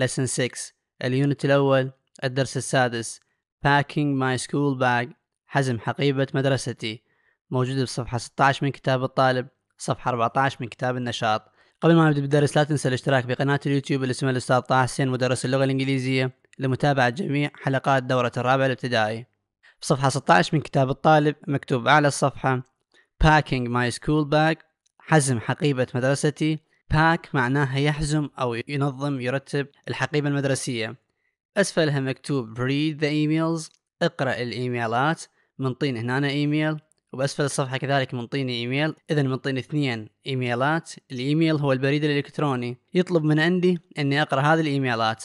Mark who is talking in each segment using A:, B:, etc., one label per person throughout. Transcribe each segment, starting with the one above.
A: lesson 6 اليونت الأول الدرس السادس packing my school bag حزم حقيبة مدرستي موجودة بصفحة 16 من كتاب الطالب صفحة 14 من كتاب النشاط قبل ما نبدأ بالدرس لا تنسى الاشتراك بقناة اليوتيوب اللي اسمها الأستاذ طه حسين مدرس اللغة الإنجليزية لمتابعة جميع حلقات دورة الرابع الابتدائي في صفحة 16 من كتاب الطالب مكتوب أعلى الصفحة packing my school bag حزم حقيبة مدرستي باك معناها يحزم أو ينظم يرتب الحقيبة المدرسية أسفلها مكتوب read the emails اقرأ الإيميلات منطين هنا إيميل وبأسفل الصفحة كذلك منطيني إيميل إذا منطيني اثنين إيميلات الإيميل هو البريد الإلكتروني يطلب من عندي أني أقرأ هذه الإيميلات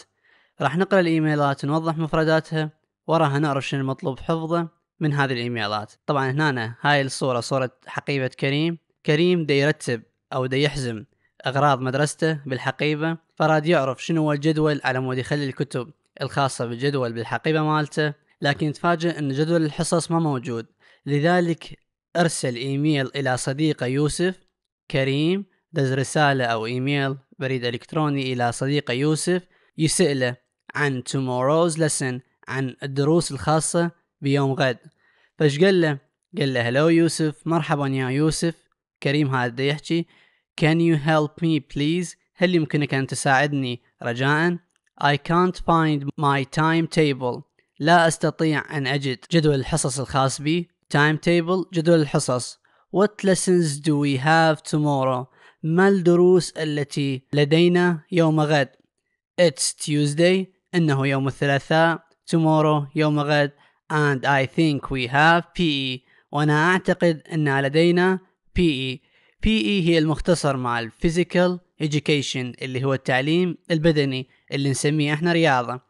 A: راح نقرأ الإيميلات ونوضح مفرداتها وراها نعرف شنو المطلوب حفظه من هذه الإيميلات طبعا هنا هاي الصورة صورة حقيبة كريم كريم دا يرتب أو دا يحزم أغراض مدرسته بالحقيبة فراد يعرف شنو هو الجدول على مود يخلي الكتب الخاصة بالجدول بالحقيبة مالته لكن تفاجئ أن جدول الحصص ما موجود لذلك أرسل إيميل إلى صديقه يوسف كريم دز رسالة أو إيميل بريد إلكتروني إلى صديقه يوسف يسأله عن tomorrow's lesson عن الدروس الخاصة بيوم غد فش قال له قال له هلو يوسف مرحبا يا يوسف كريم هذا يحكي Can you help me please? هل يمكنك أن تساعدني رجاء؟ I can't find my timetable. لا أستطيع أن أجد جدول الحصص الخاص بي. Timetable جدول الحصص. What lessons do we have tomorrow? ما الدروس التي لدينا يوم غد؟ It's Tuesday. إنه يوم الثلاثاء. Tomorrow يوم غد. And I think we have PE. وأنا أعتقد أن لدينا PE. بي اي e هي المختصر مع الفيزيكال education اللي هو التعليم البدني اللي نسميه احنا رياضة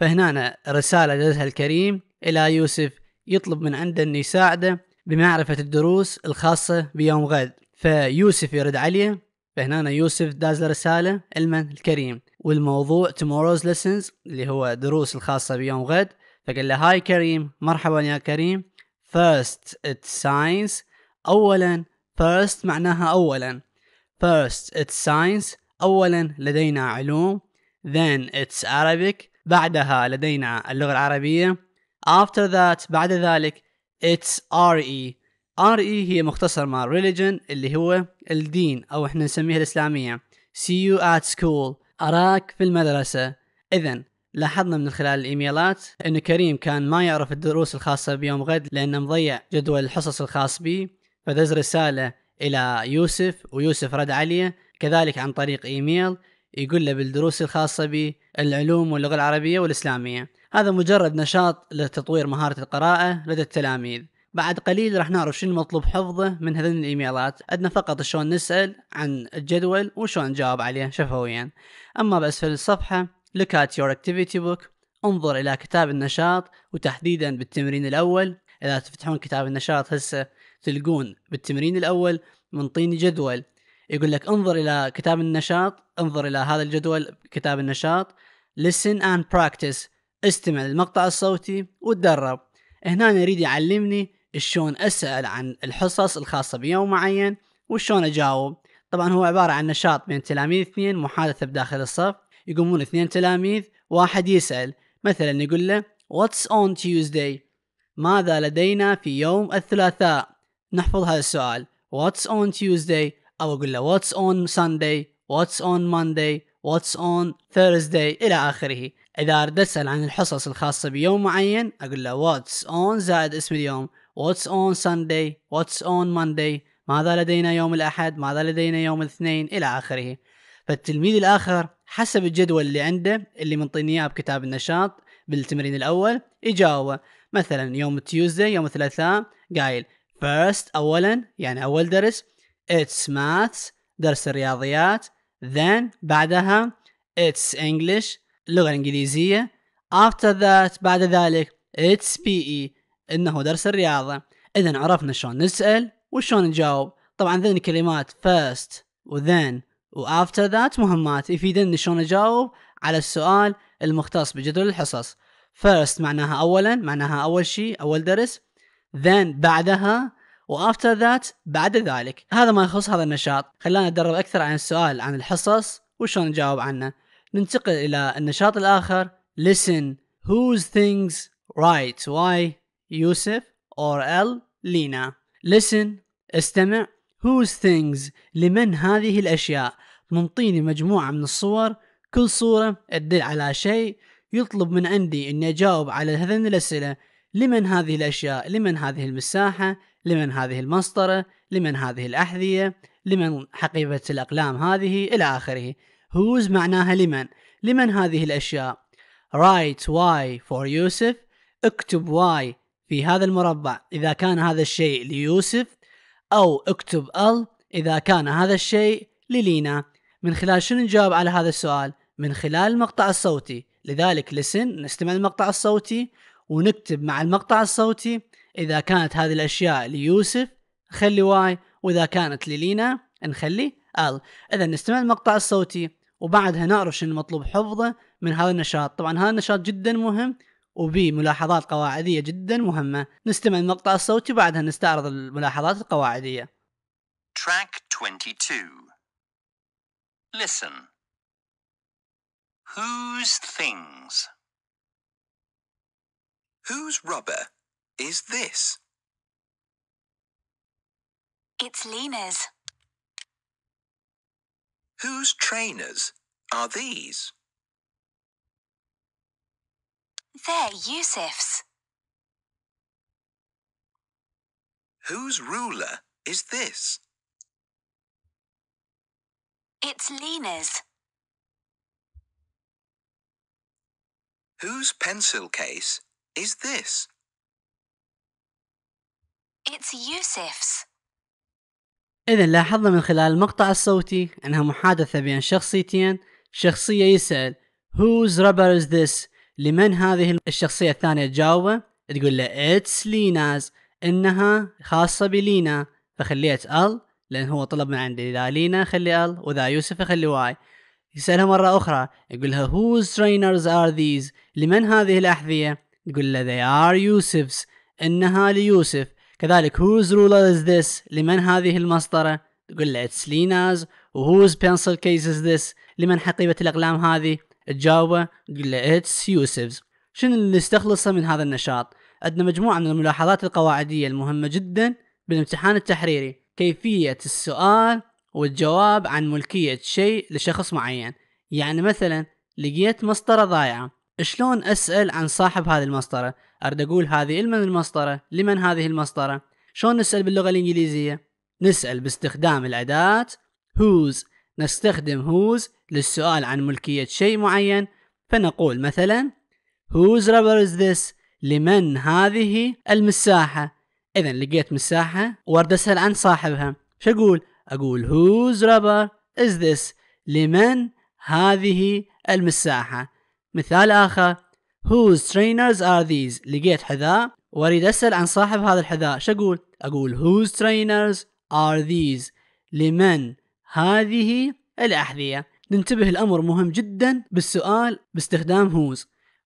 A: فهنا رسالة جزها الكريم إلى يوسف يطلب من عنده أن يساعده بمعرفة الدروس الخاصة بيوم غد فيوسف يرد عليه فهنا يوسف داز رسالة المن الكريم والموضوع tomorrow's lessons اللي هو دروس الخاصة بيوم غد فقال له هاي كريم مرحبا يا كريم first it's science أولا First معناها أولا First it's science أولا لدينا علوم Then it's Arabic بعدها لدينا اللغة العربية After that بعد ذلك It's RE RE هي مختصر مع religion اللي هو الدين أو احنا نسميها الإسلامية See you at school أراك في المدرسة إذا لاحظنا من خلال الإيميلات أن كريم كان ما يعرف الدروس الخاصة بيوم غد لأنه مضيع جدول الحصص الخاص به فدز رسالة إلى يوسف ويوسف رد عليه كذلك عن طريق إيميل يقول له بالدروس الخاصة بالعلوم واللغة العربية والإسلامية هذا مجرد نشاط لتطوير مهارة القراءة لدى التلاميذ بعد قليل راح نعرف شنو المطلوب حفظه من هذين الايميلات عندنا فقط شلون نسال عن الجدول وشلون نجاوب عليه شفويا اما باسفل الصفحه look at your activity book انظر الى كتاب النشاط وتحديدا بالتمرين الاول اذا تفتحون كتاب النشاط هسه تلقون بالتمرين الاول منطيني جدول يقول لك انظر الى كتاب النشاط انظر الى هذا الجدول كتاب النشاط listen and practice استمع للمقطع الصوتي وتدرب هنا يريد يعلمني شلون اسال عن الحصص الخاصه بيوم معين وشلون اجاوب طبعا هو عباره عن نشاط بين تلاميذ اثنين محادثه بداخل الصف يقومون اثنين تلاميذ واحد يسال مثلا يقول له what's on Tuesday ماذا لدينا في يوم الثلاثاء نحفظ هذا السؤال واتس اون تيوزداي او اقول له واتس اون Sunday واتس اون Monday واتس اون ثيرزداي الى اخره اذا اردت اسال عن الحصص الخاصه بيوم معين اقول له واتس اون زائد اسم اليوم واتس اون Sunday واتس اون Monday ماذا لدينا يوم الاحد ماذا لدينا يوم الاثنين الى اخره فالتلميذ الاخر حسب الجدول اللي عنده اللي منطيني اياه بكتاب النشاط بالتمرين الاول يجاوبه مثلا يوم التيوزداي يوم الثلاثاء قايل First أولا يعني أول درس It's maths درس الرياضيات Then بعدها It's English اللغة الإنجليزية After that بعد ذلك It's PE إنه درس الرياضة إذا عرفنا شلون نسأل وشلون نجاوب طبعا ذن كلمات first و then و after that مهمات يفيدني شلون اجاوب على السؤال المختص بجدول الحصص first معناها اولا معناها اول شيء اول درس ذن بعدها وافتر ذات بعد ذلك هذا ما يخص هذا النشاط خلانا ندرب اكثر عن السؤال عن الحصص وشلون نجاوب عنه ننتقل الى النشاط الاخر listen whose things right why يوسف or L لينا listen استمع whose things لمن هذه الاشياء منطيني مجموعة من الصور كل صورة تدل على شيء يطلب من عندي اني اجاوب على هذين الاسئلة لمن هذه الأشياء لمن هذه المساحة لمن هذه المسطرة لمن هذه الأحذية لمن حقيبة الأقلام هذه إلى آخره whose معناها لمن لمن هذه الأشياء write why for يوسف اكتب why في هذا المربع إذا كان هذا الشيء ليوسف أو اكتب ال إذا كان هذا الشيء للينا من خلال شنو نجاوب على هذا السؤال من خلال المقطع الصوتي لذلك listen نستمع المقطع الصوتي ونكتب مع المقطع الصوتي إذا كانت هذه الأشياء ليوسف خلي واي وإذا كانت للينا نخلي ال إذا نستمع المقطع الصوتي وبعدها نعرف شنو المطلوب حفظه من هذا النشاط طبعا هذا النشاط جدا مهم وبي ملاحظات قواعدية جدا مهمة نستمع المقطع الصوتي وبعدها نستعرض الملاحظات القواعدية Track 22 Listen Whose things Whose rubber is this? It's Lena's. Whose trainers are these? They're Yusuf's. Whose ruler is this? It's Lena's. Whose pencil case is this? It's Yusuf's. إذا لاحظنا من خلال المقطع الصوتي أنها محادثة بين شخصيتين شخصية يسأل Whose rubber is this؟ لمن هذه الشخصية الثانية تجاوبه تقول له It's Lina's إنها خاصة بلينا فخليها ال لأن هو طلب من عندي لا لينا خلي ال وذا يوسف خلي واي يسألها مرة أخرى يقول لها Whose trainers are these؟ لمن هذه الأحذية؟ نقول له they are Yusuf's إنها ليوسف كذلك whose ruler is this لمن هذه المسطرة تقول له it's Lina's whose pencil case is this لمن حقيبة الأقلام هذه تجاوبه تقول له it's Yusuf's شنو اللي استخلصه من هذا النشاط عندنا مجموعة من الملاحظات القواعدية المهمة جدا بالامتحان التحريري كيفية السؤال والجواب عن ملكية شيء لشخص معين يعني مثلا لقيت مسطرة ضايعة شلون اسال عن صاحب هذه المسطره اريد اقول هذه لمن المسطره لمن هذه المسطره شلون نسال باللغه الانجليزيه نسال باستخدام الاداه whose نستخدم whose للسؤال عن ملكيه شيء معين فنقول مثلا whose rubber is this لمن هذه المساحه اذا لقيت مساحه وارد اسال عن صاحبها شو اقول اقول whose rubber is this لمن هذه المساحه مثال آخر Whose trainers are these لقيت حذاء وأريد أسأل عن صاحب هذا الحذاء شو أقول أقول Whose trainers are these لمن هذه الأحذية ننتبه الأمر مهم جدا بالسؤال باستخدام whose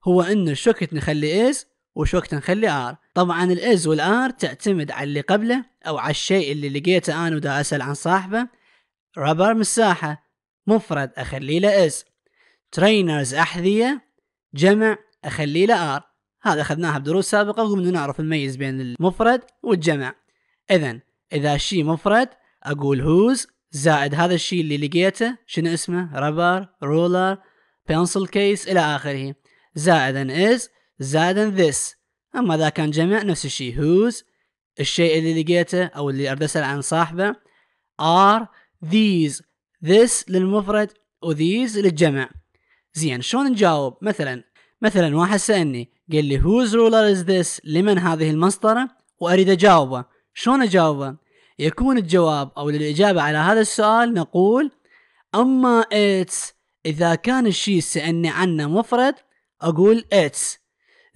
A: هو أنه شو وقت نخلي إز وشوكت وقت نخلي ار طبعا الاز والار تعتمد على اللي قبله او على الشيء اللي لقيته انا ودا اسال عن صاحبه ربر مساحه مفرد اخلي له از ترينرز احذيه جمع اخليه له ار هذا اخذناها بدروس سابقه وقمنا نعرف نميز بين المفرد والجمع اذا اذا الشيء مفرد اقول هوز زائد هذا الشيء اللي لقيته شنو اسمه ربر رولر بنسل كيس الى اخره زائدا از زائدا ذس اما اذا كان جمع نفس الشيء هوز الشيء اللي لقيته او اللي اسال عن صاحبه ار ذيز ذس للمفرد وذيز للجمع زين شلون نجاوب مثلا مثلا واحد سالني قال لي whose ruler is this لمن هذه المسطره واريد اجاوبه شلون اجاوبه يكون الجواب او للاجابه على هذا السؤال نقول اما اتس اذا كان الشيء سالني عنه مفرد اقول اتس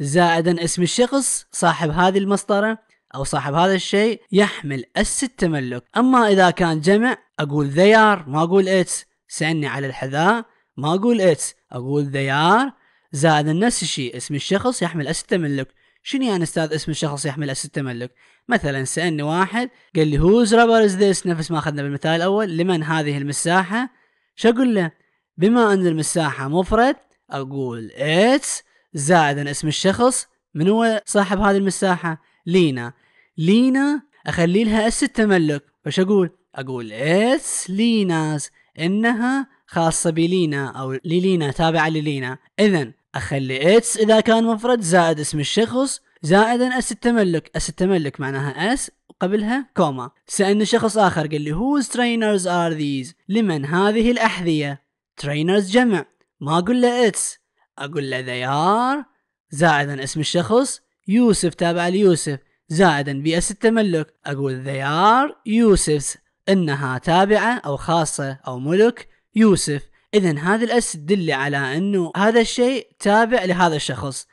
A: زائدا اسم الشخص صاحب هذه المسطره او صاحب هذا الشيء يحمل اس التملك اما اذا كان جمع اقول they are ما اقول اتس سالني على الحذاء ما أقول اتس أقول ذي آر زائد نفس الشيء اسم الشخص يحمل أسد تملك شنو يعني استاذ اسم الشخص يحمل اسد تملك مثلا سالني واحد قال لي هوز رابر از ذس نفس ما اخذنا بالمثال الاول لمن هذه المساحه شو اقول له بما ان المساحه مفرد اقول اتس زائدا اسم الشخص من هو صاحب هذه المساحه لينا لينا اخلي لها اس التملك فش اقول اقول اتس ليناز انها خاصة بلينا أو ليلينا تابعة للينا إذا أخلي إتس إذا كان مفرد زائد اسم الشخص زائدا أس التملك أس التملك معناها أس قبلها كوما سألني شخص آخر قال لي whose trainers are these لمن هذه الأحذية trainers جمع ما أقول له إتس أقول له they are زائدا اسم الشخص يوسف تابع ليوسف زائدا بأس التملك أقول they are يوسف's إنها تابعة أو خاصة أو ملك يوسف اذا هذه الاس تدل على انه هذا الشيء تابع لهذا الشخص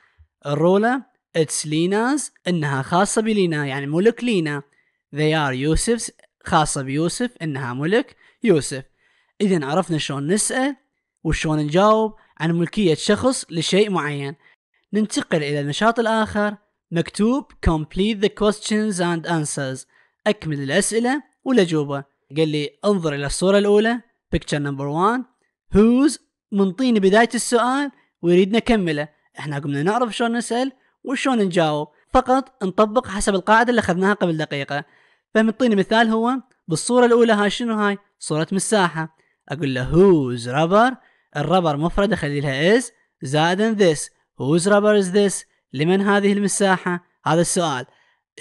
A: الرولا اتس ليناز انها خاصة بلينا يعني ملك لينا they are يوسفز خاصة بيوسف انها ملك يوسف اذا عرفنا شلون نسأل وشلون نجاوب عن ملكية شخص لشيء معين ننتقل الى النشاط الاخر مكتوب complete the questions and answers أكمل الأسئلة والأجوبة قال لي انظر إلى الصورة الأولى بيكتشر نمبر 1 هوز منطيني بداية السؤال ويريد نكمله احنا قمنا نعرف شلون نسأل وشلون نجاوب فقط نطبق حسب القاعدة اللي أخذناها قبل دقيقة فمنطيني مثال هو بالصورة الأولى هاي شنو هاي صورة مساحة أقول له هوز rubber الرابر مفرد أخلي لها is زائد this هوز rubber is this لمن هذه المساحة هذا السؤال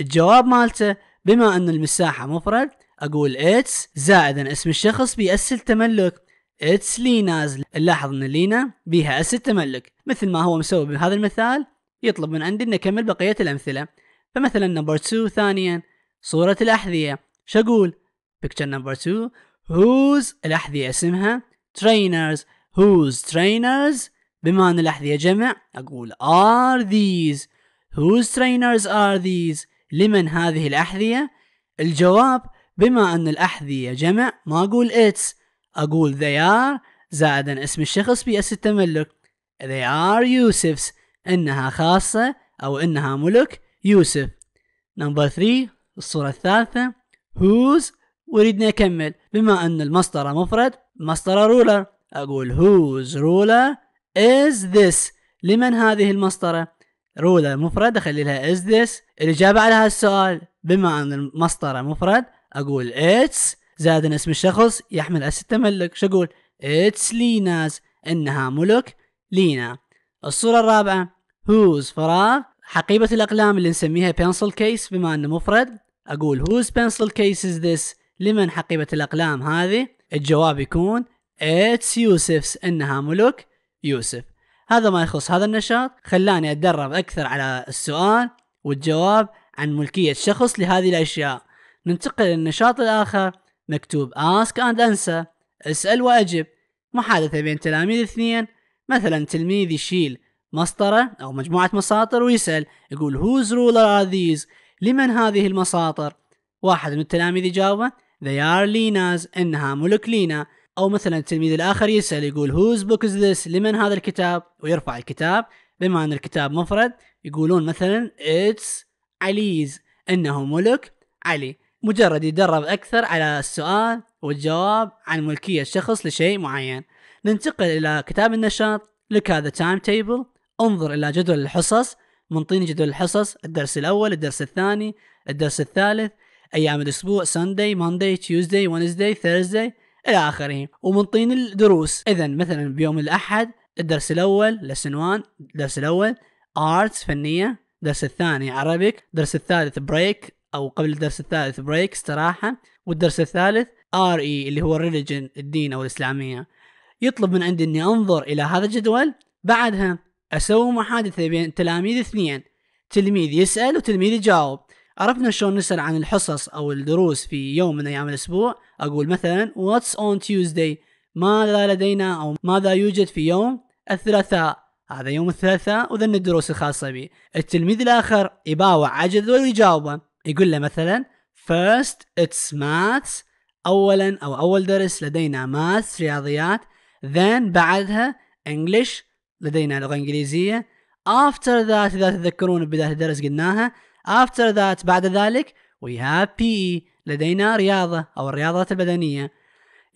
A: الجواب مالته بما أن المساحة مفرد اقول اتس زائدا اسم الشخص بأس التملك اتس ليناز نلاحظ ان لينا بها اس التملك مثل ما هو مسوي بهذا المثال يطلب من عندي ان اكمل بقيه الامثله فمثلا نمبر 2 ثانيا صوره الاحذيه شو اقول بيكتشر نمبر 2 هوز الاحذيه اسمها ترينرز هوز ترينرز بما ان الاحذيه جمع اقول ار ذيز هوز ترينرز ار ذيز لمن هذه الاحذيه الجواب بما أن الأحذية جمع ما أقول it's أقول they are زائدا اسم الشخص بيأس التملك they are Yusuf's إنها خاصة أو إنها ملك يوسف نمبر 3 الصورة الثالثة whose وريدنا أكمل بما أن المسطرة مفرد مسطرة رولر أقول whose ruler is this لمن هذه المسطرة رولر مفرد أخلي لها is this الإجابة على هذا السؤال بما أن المسطرة مفرد اقول اتس ان اسم الشخص يحمل اس التملك شو اقول اتس ليناز انها ملك لينا الصورة الرابعة هوز فراغ حقيبة الأقلام اللي نسميها بنسل كيس بما أنه مفرد أقول whose بنسل كيس از ذس لمن حقيبة الأقلام هذه الجواب يكون اتس يوسفس إنها ملك يوسف هذا ما يخص هذا النشاط خلاني أتدرب أكثر على السؤال والجواب عن ملكية شخص لهذه الأشياء ننتقل للنشاط الآخر مكتوب ask and answer اسأل وأجب محادثة بين تلاميذ اثنين مثلا تلميذ يشيل مسطرة أو مجموعة مساطر ويسأل يقول whose ruler are these لمن هذه المساطر واحد من التلاميذ يجاوبه they are Lina's إنها ملك لينا أو مثلا التلميذ الآخر يسأل يقول whose book is this لمن هذا الكتاب ويرفع الكتاب بما أن الكتاب مفرد يقولون مثلا it's Ali's إنه ملك علي مجرد يدرب أكثر على السؤال والجواب عن ملكية الشخص لشيء معين ننتقل إلى كتاب النشاط لك هذا تايم تيبل انظر إلى جدول الحصص منطيني جدول الحصص الدرس الأول الدرس الثاني الدرس الثالث أيام الأسبوع ساندي ماندي تيوزداي Wednesday ثيرزداي إلى آخره ومنطيني الدروس إذا مثلا بيوم الأحد الدرس الأول لسن 1 الدرس الأول آرتس فنية الدرس الثاني عربيك الدرس الثالث بريك او قبل الدرس الثالث بريك استراحه والدرس الثالث ار اي e اللي هو الريليجن الدين او الاسلاميه يطلب من عندي اني انظر الى هذا الجدول بعدها اسوي محادثه بين تلاميذ اثنين تلميذ يسال وتلميذ يجاوب عرفنا شلون نسال عن الحصص او الدروس في يوم من ايام الاسبوع اقول مثلا واتس اون تيوزداي ماذا لدينا او ماذا يوجد في يوم الثلاثاء هذا يوم الثلاثاء وذن الدروس الخاصة بي التلميذ الآخر يباوع على الجدول ويجاوبه يقول له مثلا first it's maths اولا او اول درس لدينا maths رياضيات then بعدها English لدينا لغه انجليزيه after that اذا تتذكرون بدايه الدرس قلناها after that بعد ذلك we have PE لدينا رياضه او الرياضات البدنيه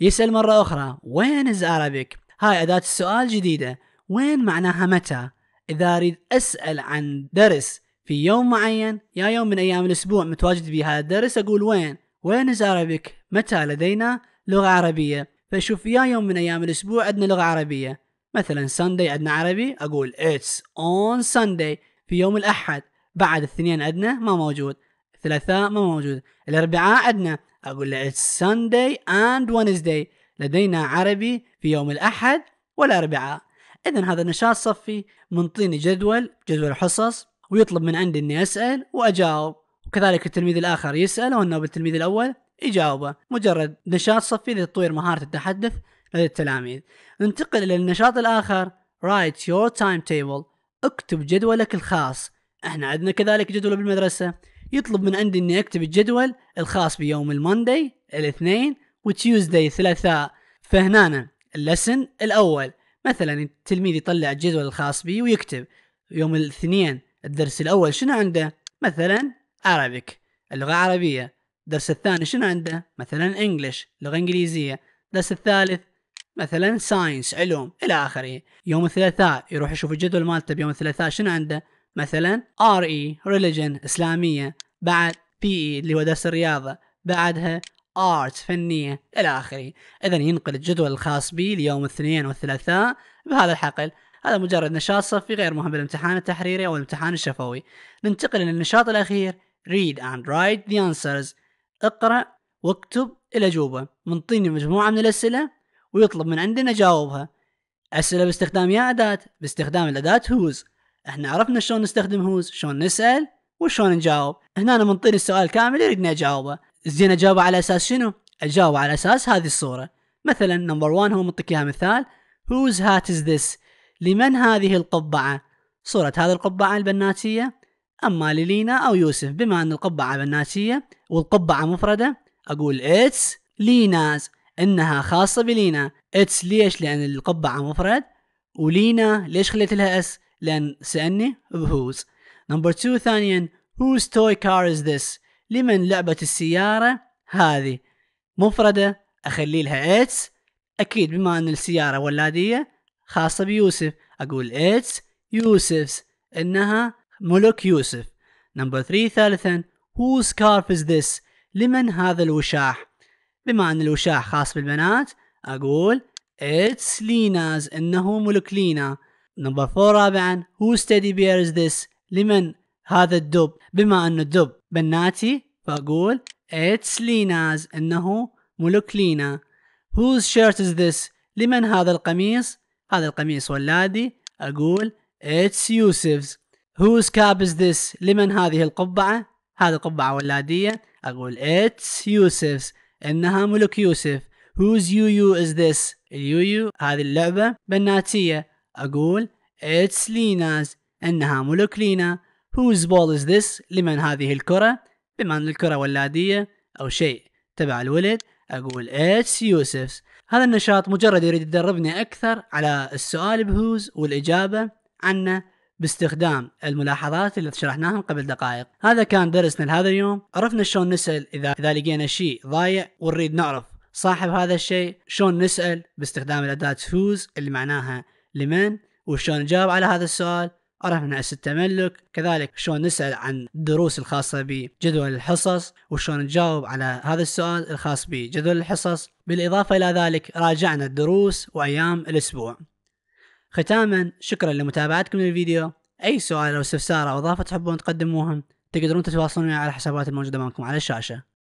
A: يسال مره اخرى وين is Arabic هاي اداه السؤال جديده وين معناها متى اذا اريد اسال عن درس في يوم معين يا يوم من أيام الأسبوع متواجد في هذا الدرس أقول وين وين از عربك متى لدينا لغة عربية فشوف يا يوم من أيام الأسبوع عندنا لغة عربية مثلا ساندي عندنا عربي أقول it's on Sunday في يوم الأحد بعد الاثنين عندنا ما موجود الثلاثاء ما موجود الأربعاء عندنا أقول له it's Sunday and Wednesday لدينا عربي في يوم الأحد والأربعاء إذا هذا النشاط صفي منطيني جدول جدول حصص ويطلب من عندي اني اسال واجاوب وكذلك التلميذ الاخر يسال وانه بالتلميذ الاول يجاوبه مجرد نشاط صفي لتطوير مهاره التحدث لدى التلاميذ ننتقل الى النشاط الاخر رايت يور تايم تيبل اكتب جدولك الخاص احنا عندنا كذلك جدول بالمدرسه يطلب من عندي اني اكتب الجدول الخاص بيوم الموندي الاثنين وتيوزداي الثلاثاء فهنا اللسن الاول مثلا التلميذ يطلع الجدول الخاص بي ويكتب يوم الاثنين الدرس الاول شنو عنده مثلا عربيك اللغه العربية الدرس الثاني شنو عنده مثلا انجلش لغه انجليزيه الدرس الثالث مثلا ساينس علوم الى اخره يوم الثلاثاء يروح يشوف الجدول مالته بيوم الثلاثاء شنو عنده مثلا ار اي ريليجن اسلاميه بعد بي اي e اللي هو درس الرياضه بعدها ارت فنيه الى اخره اذا ينقل الجدول الخاص بي ليوم الاثنين والثلاثاء بهذا الحقل هذا مجرد نشاط صفي غير مهم بالامتحان التحريري أو الامتحان الشفوي ننتقل إلى النشاط الأخير read and write the answers اقرأ واكتب الأجوبة منطيني مجموعة من الأسئلة ويطلب من عندنا نجاوبها أسئلة باستخدام يا أداة باستخدام الأداة who's احنا عرفنا شلون نستخدم who's شلون نسأل وشلون نجاوب هنا أنا منطيني السؤال كامل يريدني أجاوبه زين أجاوبه على أساس شنو أجاوبه على أساس هذه الصورة مثلا نمبر 1 هو منطيك إياها مثال whose hat is this لمن هذه القبعة؟ صورة هذه القبعة البناتية أما للينا أو يوسف بما أن القبعة بناتية والقبعة مفردة أقول اتس ليناز إنها خاصة بلينا اتس ليش؟ لأن القبعة مفرد ولينا ليش خليت لها اس؟ لأن سألني بهوز نمبر 2 ثانيا whose toy car is this؟ لمن لعبة السيارة هذه مفردة أخلي لها اتس أكيد بما أن السيارة ولادية خاصة بيوسف أقول it's Yusuf's إنها ملك يوسف نمبر 3 ثالثا whose scarf is this لمن هذا الوشاح بما أن الوشاح خاص بالبنات أقول it's Lina's إنه ملك لينا نمبر 4 رابعا whose teddy bear is this لمن هذا الدب بما أن الدب بناتي فأقول it's Lina's إنه ملك لينا whose shirt is this لمن هذا القميص هذا القميص ولادي اقول اتس يوسفز هوز از ذس لمن هذه القبعه هذه القبعه ولاديه اقول اتس يوسفز انها ملك يوسف هوز يو يو از ذس اليو يو هذه اللعبة بناتية أقول اتس ليناز إنها ملك لينا هوز ball is ذس لمن هذه الكرة؟ بما أن الكرة ولادية أو شيء تبع الولد أقول اتس يوسف's هذا النشاط مجرد يريد يدربني أكثر على السؤال بهوز والإجابة عنه باستخدام الملاحظات اللي شرحناها قبل دقائق هذا كان درسنا لهذا اليوم عرفنا شلون نسأل إذا, إذا لقينا شيء ضايع ونريد نعرف صاحب هذا الشيء شلون نسأل باستخدام الأداة فوز اللي معناها لمن وشلون نجاوب على هذا السؤال عرفنا أسس التملك كذلك شلون نسأل عن الدروس الخاصة بجدول الحصص وشلون نجاوب على هذا السؤال الخاص بجدول الحصص بالإضافة إلى ذلك راجعنا الدروس وأيام الأسبوع ختاما شكرا لمتابعتكم للفيديو أي سؤال أو استفسار أو إضافة تحبون تقدموهم تقدرون تتواصلون على الحسابات الموجودة معكم على الشاشة